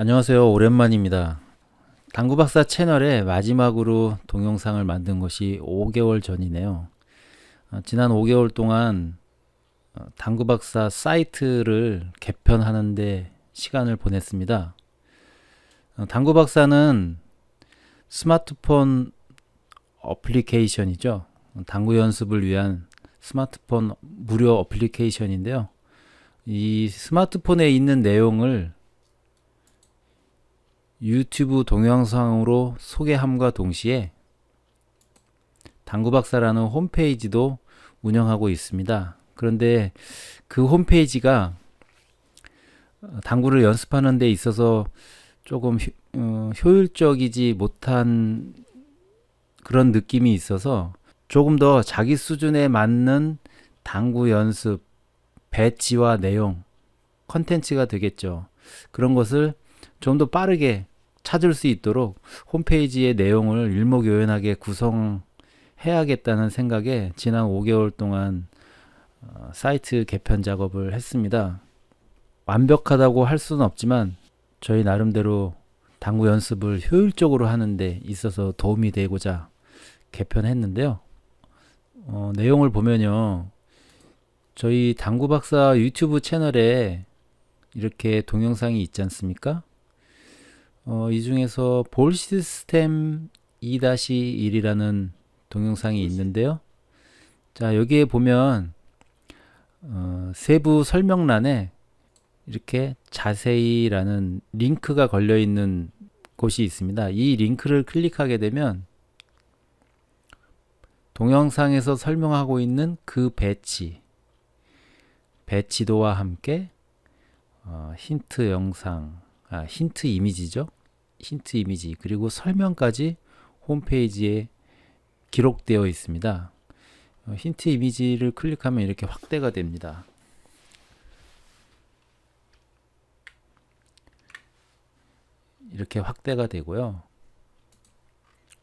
안녕하세요. 오랜만입니다. 당구박사 채널에 마지막으로 동영상을 만든 것이 5개월 전이네요. 어, 지난 5개월 동안 어, 당구박사 사이트를 개편하는데 시간을 보냈습니다. 어, 당구박사는 스마트폰 어플리케이션이죠. 당구 연습을 위한 스마트폰 무료 어플리케이션인데요. 이 스마트폰에 있는 내용을 유튜브 동영상으로 소개함과 동시에 당구박사라는 홈페이지도 운영하고 있습니다. 그런데 그 홈페이지가 어, 당구를 연습하는 데 있어서 조금 어, 효율적이지 못한 그런 느낌이 있어서 조금 더 자기 수준에 맞는 당구 연습, 배치와 내용, 컨텐츠가 되겠죠. 그런 것을 좀 더 빠르게 찾을 수 있도록 홈페이지의 내용을 일목요연하게 구성해야겠다는 생각에 지난 5개월 동안 어, 사이트 개편 작업을 했습니다. 완벽하다고 할 수는 없지만 저희 나름대로 당구 연습을 효율적으로 하는데 있어서 도움이 되고자 개편했는데요. 어, 내용을 보면요. 저희 당구 박사 유튜브 채널에 이렇게 동영상이 있지 않습니까? 어, 이 중에서 볼 시스템 2-1이라는 동영상이 있는데요. 자, 여기에 보면 어, 세부 설명란에 이렇게 자세히라는 링크가 걸려 있는 곳이 있습니다. 이 링크를 클릭하게 되면 동영상에서 설명하고 있는 그 배치, 배치도와 함께 어, 힌트 영상, 아, 힌트 이미지죠. 힌트 이미지 그리고 설명까지 홈페이지에 기록되어 있습니다. 어, 힌트 이미지를 클릭하면 이렇게 확대가 됩니다. 이렇게 확대가 되고요.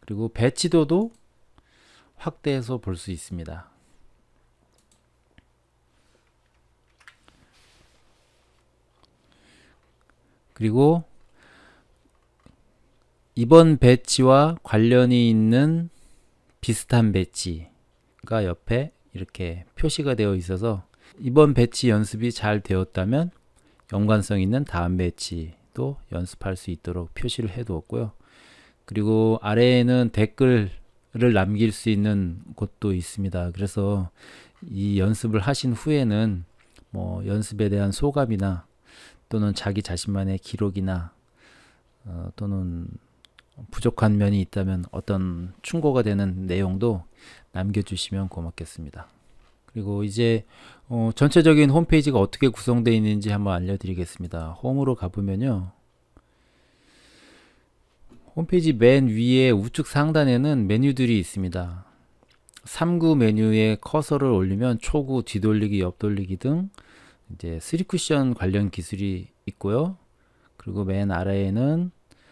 그리고 배치도도 확대해서 볼 수 있습니다. 그리고 이번 배치와 관련이 있는 비슷한 배치가 옆에 이렇게 표시가 되어 있어서 이번 배치 연습이 잘 되었다면 연관성 있는 다음 배치도 연습할 수 있도록 표시를 해두었고요. 그리고 아래에는 댓글을 남길 수 있는 곳도 있습니다. 그래서 이 연습을 하신 후에는 뭐 연습에 대한 소감이나 또는 자기 자신만의 기록이나 어, 또는 부족한 면이 있다면 어떤 충고가 되는 내용도 남겨주시면 고맙겠습니다. 그리고 이제 어, 전체적인 홈페이지가 어떻게 구성되어 있는지 한번 알려드리겠습니다. 홈으로 가보면요. 홈페이지 맨 위에 우측 상단에는 메뉴들이 있습니다. 3구 메뉴에 커서를 올리면 초구, 뒤돌리기, 옆돌리기 등 이제 3쿠션 관련 기술이 있고요. 그리고 맨 아래에는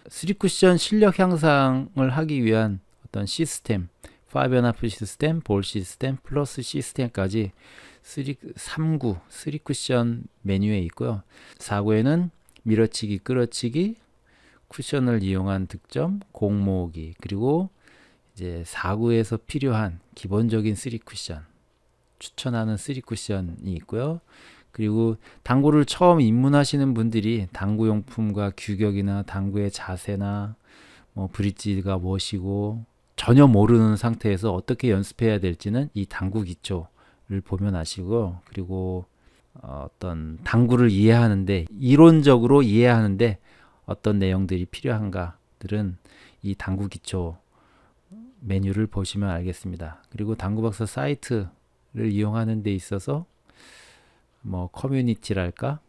3쿠션 실력 향상을 하기 위한 어떤 시스템 5연합 시스템, 볼 시스템, 플러스 시스템까지 3, 3구, 3쿠션 메뉴에 있고요. 4구에는 밀어치기, 끌어치기, 쿠션을 이용한 득점, 공 모으기, 그리고 이제 4구에서 필요한 기본적인 3쿠션, 추천하는 3쿠션이 있고요. 그리고 당구를 처음 입문하시는 분들이 당구 용품과 규격이나 당구의 자세나 뭐 브릿지가 무엇이고 전혀 모르는 상태에서 어떻게 연습해야 될지는 이 당구 기초를 보면 아시고 그리고 어, 어떤 당구를 이해하는데 이론적으로 이해하는데 어떤 내용들이 필요한가들은 이 당구 기초 메뉴를 보시면 알겠습니다. 그리고 당구박사 사이트를 이용하는 데 있어서 뭐 커뮤니티랄까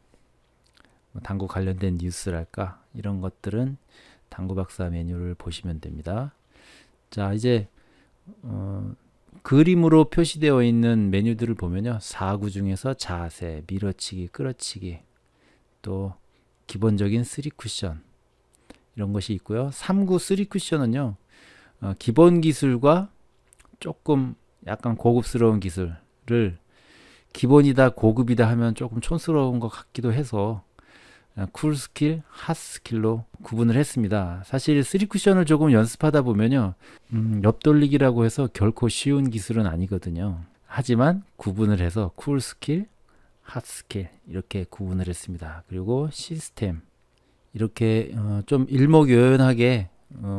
뭐 당구 관련된 뉴스랄까 이런 것들은 당구 박사 메뉴를 보시면 됩니다. 자 이제 어, 그림으로 표시되어 있는 메뉴들을 보면요. 4구 중에서 자세, 밀어치기, 끌어치기, 또 기본적인 3쿠션 이런 것이 있고요. 3구 3쿠션은요. 어, 기본 기술과 조금 약간 고급스러운 기술을 기본이다 고급이다 하면 조금 촌스러운 것 같기도 해서 쿨 스킬, 핫 스킬로 구분을 했습니다. 사실 3쿠션을 조금 연습하다 보면요. 음, 옆돌리기라고 해서 결코 쉬운 기술은 아니거든요. 하지만 구분을 해서 쿨 스킬, 핫 스킬 이렇게 구분을 했습니다. 그리고 시스템 이렇게 어, 좀 일목요연하게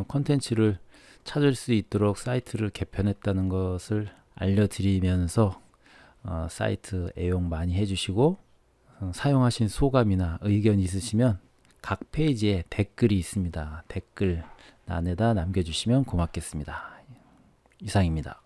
컨텐츠를 어, 찾을 수 있도록 사이트를 개편했다는 것을 알려드리면서 어, 사이트 애용 많이 해주시고 어, 사용하신 소감이나 의견 있으시면 각 페이지에 댓글이 있습니다. 댓글 안에다 남겨주시면 고맙겠습니다. 이상입니다.